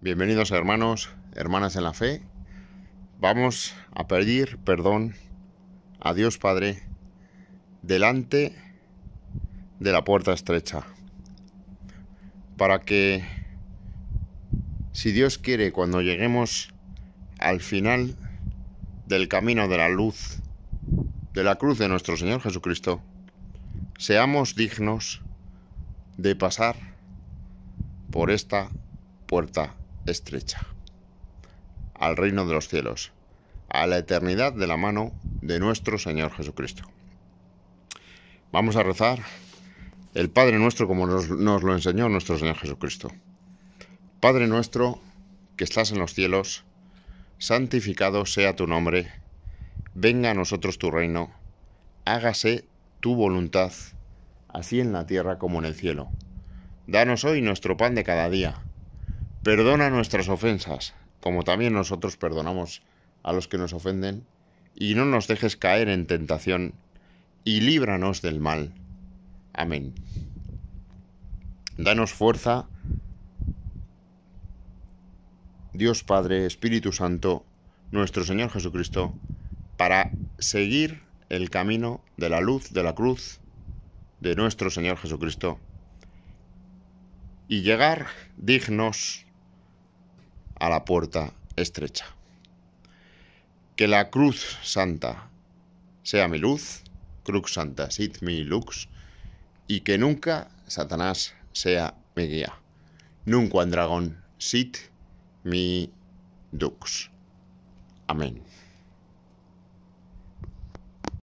Bienvenidos hermanos, hermanas en la fe. Vamos a pedir perdón a Dios Padre delante de la puerta estrecha. Para que, si Dios quiere, cuando lleguemos al final del camino de la luz, de la cruz de nuestro Señor Jesucristo, seamos dignos de pasar por esta puerta estrecha, al reino de los cielos, a la eternidad de la mano de nuestro Señor Jesucristo. Vamos a rezar el Padre nuestro como nos, lo enseñó nuestro Señor Jesucristo. Padre nuestro que estás en los cielos, santificado sea tu nombre, venga a nosotros tu reino, hágase tu voluntad, así en la tierra como en el cielo. Danos hoy nuestro pan de cada día Perdona nuestras ofensas, como también nosotros perdonamos a los que nos ofenden, y no nos dejes caer en tentación, y líbranos del mal. Amén. Danos fuerza, Dios Padre, Espíritu Santo, nuestro Señor Jesucristo, para seguir el camino de la luz de la cruz de nuestro Señor Jesucristo y llegar dignos a la puerta estrecha. Que la cruz santa sea mi luz, cruz santa sit mi lux, y que nunca Satanás sea mi guía. Nunca en dragón sit mi dux. Amén.